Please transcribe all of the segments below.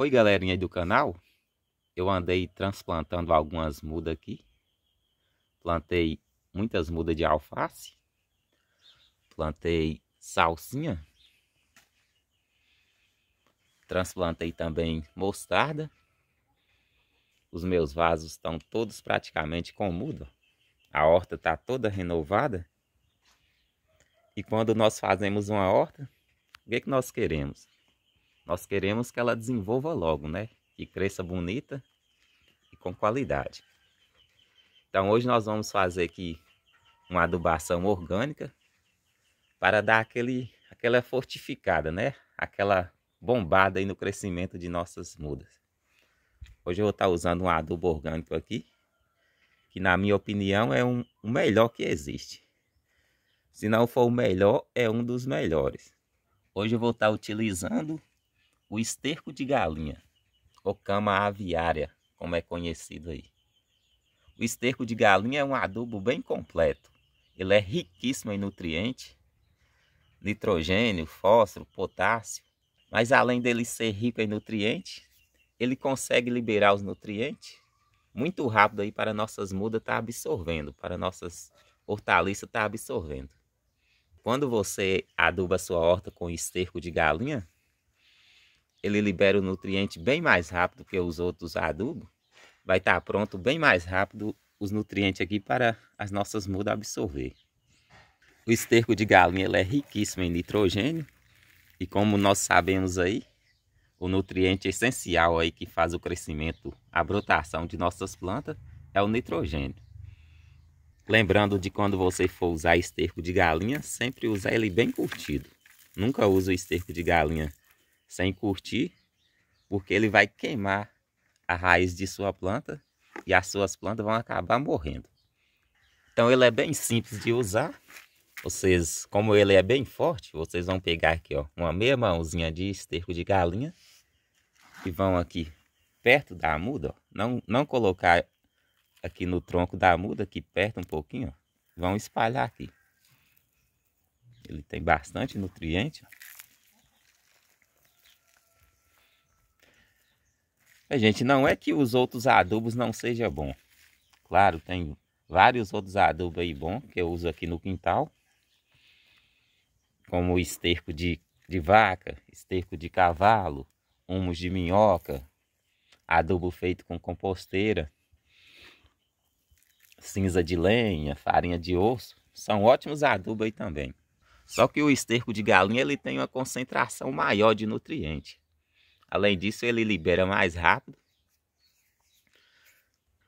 Oi galerinha do canal, eu andei transplantando algumas mudas aqui, plantei muitas mudas de alface, plantei salsinha, transplantei também mostarda, os meus vasos estão todos praticamente com muda, a horta está toda renovada e quando nós fazemos uma horta, o que, é que nós queremos? Nós queremos que ela desenvolva logo, né? Que cresça bonita e com qualidade. Então hoje nós vamos fazer aqui uma adubação orgânica para dar aquele, aquela fortificada, né? Aquela bombada aí no crescimento de nossas mudas. Hoje eu vou estar usando um adubo orgânico aqui, que na minha opinião é um, o melhor que existe. Se não for o melhor, é um dos melhores. Hoje eu vou estar utilizando o esterco de galinha, ou cama aviária, como é conhecido aí. O esterco de galinha é um adubo bem completo. Ele é riquíssimo em nutrientes, nitrogênio, fósforo, potássio. Mas além dele ser rico em nutrientes, ele consegue liberar os nutrientes muito rápido aí para nossas mudas estar tá absorvendo, para nossas hortaliças estar tá absorvendo. Quando você aduba sua horta com esterco de galinha, ele libera o nutriente bem mais rápido que os outros adubos, vai estar tá pronto bem mais rápido os nutrientes aqui para as nossas mudas absorver. O esterco de galinha é riquíssimo em nitrogênio e como nós sabemos aí, o nutriente essencial aí que faz o crescimento, a brotação de nossas plantas é o nitrogênio. Lembrando de quando você for usar esterco de galinha, sempre usar ele bem curtido. Nunca use o esterco de galinha sem curtir, porque ele vai queimar a raiz de sua planta e as suas plantas vão acabar morrendo. Então ele é bem simples de usar. Vocês, como ele é bem forte, vocês vão pegar aqui, ó, uma meia mãozinha de esterco de galinha e vão aqui perto da muda, ó. Não, não colocar aqui no tronco da muda, aqui perto um pouquinho, ó. Vão espalhar aqui. Ele tem bastante nutriente, ó. É, gente, não é que os outros adubos não seja bom. Claro, tem vários outros adubos aí bom que eu uso aqui no quintal. Como esterco de, de vaca, esterco de cavalo, humus de minhoca, adubo feito com composteira, cinza de lenha, farinha de osso. São ótimos adubos aí também. Só que o esterco de galinha ele tem uma concentração maior de nutrientes. Além disso, ele libera mais rápido.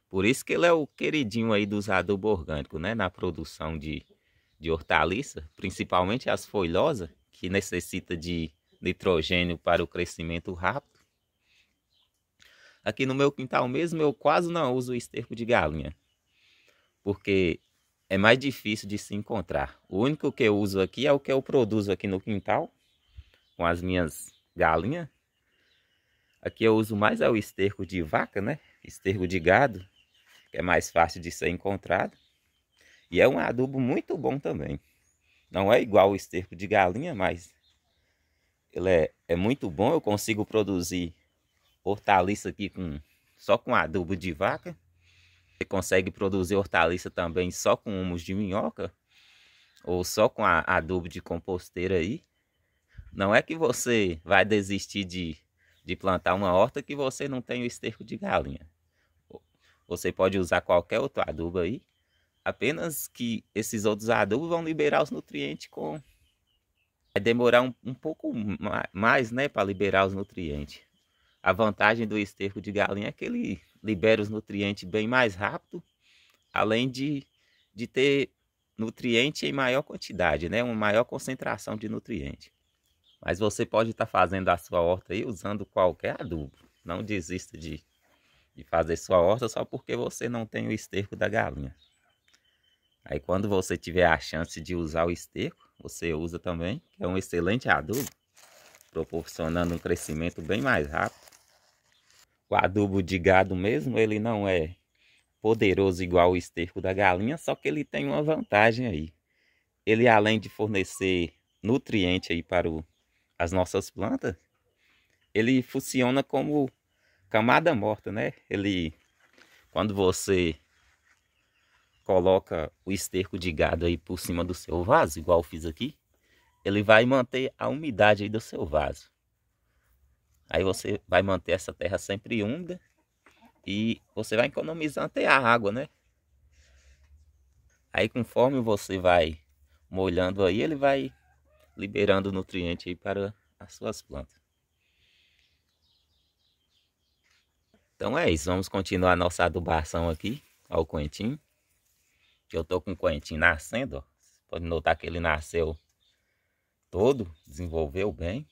Por isso que ele é o queridinho aí dos adubo orgânico, né? Na produção de, de hortaliça, principalmente as folhosas, que necessita de nitrogênio para o crescimento rápido. Aqui no meu quintal mesmo, eu quase não uso esterco de galinha, porque é mais difícil de se encontrar. O único que eu uso aqui é o que eu produzo aqui no quintal, com as minhas galinhas, Aqui eu uso mais é o esterco de vaca, né? Esterco de gado, que é mais fácil de ser encontrado. E é um adubo muito bom também. Não é igual o esterco de galinha, mas ele é, é muito bom. Eu consigo produzir hortaliça aqui com, só com adubo de vaca. Você consegue produzir hortaliça também só com humus de minhoca ou só com a, adubo de composteira aí. Não é que você vai desistir de de plantar uma horta que você não tem o esterco de galinha. Você pode usar qualquer outro adubo aí, apenas que esses outros adubos vão liberar os nutrientes com vai demorar um, um, pouco mais, né, para liberar os nutrientes. A vantagem do esterco de galinha é que ele libera os nutrientes bem mais rápido, além de, de ter nutriente em maior quantidade, né, uma maior concentração de nutrientes. Mas você pode estar tá fazendo a sua horta aí usando qualquer adubo. Não desista de, de fazer sua horta só porque você não tem o esterco da galinha. Aí quando você tiver a chance de usar o esterco, você usa também, que é um excelente adubo, proporcionando um crescimento bem mais rápido. O adubo de gado mesmo, ele não é poderoso igual o esterco da galinha, só que ele tem uma vantagem aí. Ele além de fornecer nutriente aí para o as nossas plantas, ele funciona como camada morta, né? Ele, quando você coloca o esterco de gado aí por cima do seu vaso, igual eu fiz aqui, ele vai manter a umidade aí do seu vaso. Aí você vai manter essa terra sempre úmida e você vai economizar até a água, né? Aí conforme você vai molhando aí, ele vai liberando nutriente aí para as suas plantas. Então é isso, vamos continuar nossa adubação aqui, ó o coentinho. Que eu tô com o coentinho nascendo, ó. Você pode notar que ele nasceu todo, desenvolveu bem.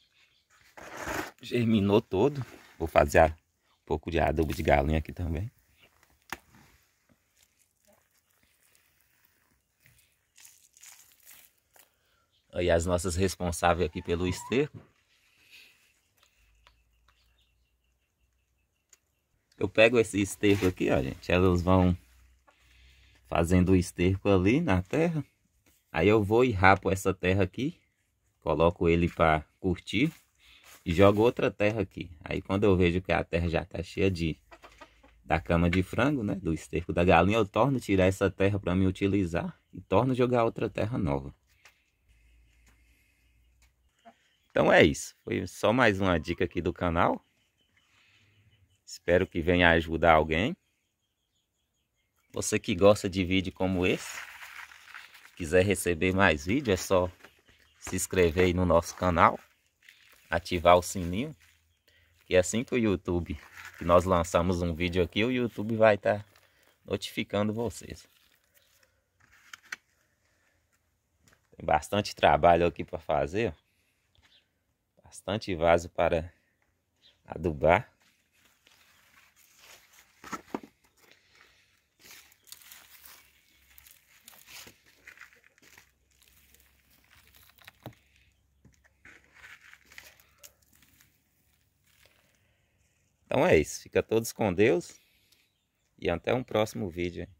Germinou todo. Vou fazer um pouco de adubo de galinha aqui também. Aí as nossas responsáveis aqui pelo esterco. Eu pego esse esterco aqui, ó, gente. Elas vão fazendo o esterco ali na terra. Aí eu vou e rapo essa terra aqui. Coloco ele para curtir. E jogo outra terra aqui. Aí quando eu vejo que a terra já tá cheia de da cama de frango, né? Do esterco da galinha, eu torno tirar essa terra para me utilizar e torno jogar outra terra nova. Então é isso. Foi só mais uma dica aqui do canal. Espero que venha ajudar alguém. Você que gosta de vídeo como esse, quiser receber mais vídeo, é só se inscrever aí no nosso canal, ativar o sininho, que é assim que o YouTube, que nós lançamos um vídeo aqui, o YouTube vai estar tá notificando vocês. Tem bastante trabalho aqui para fazer, bastante vaso para adubar. Então é isso. Fica todos com Deus. E até um próximo vídeo.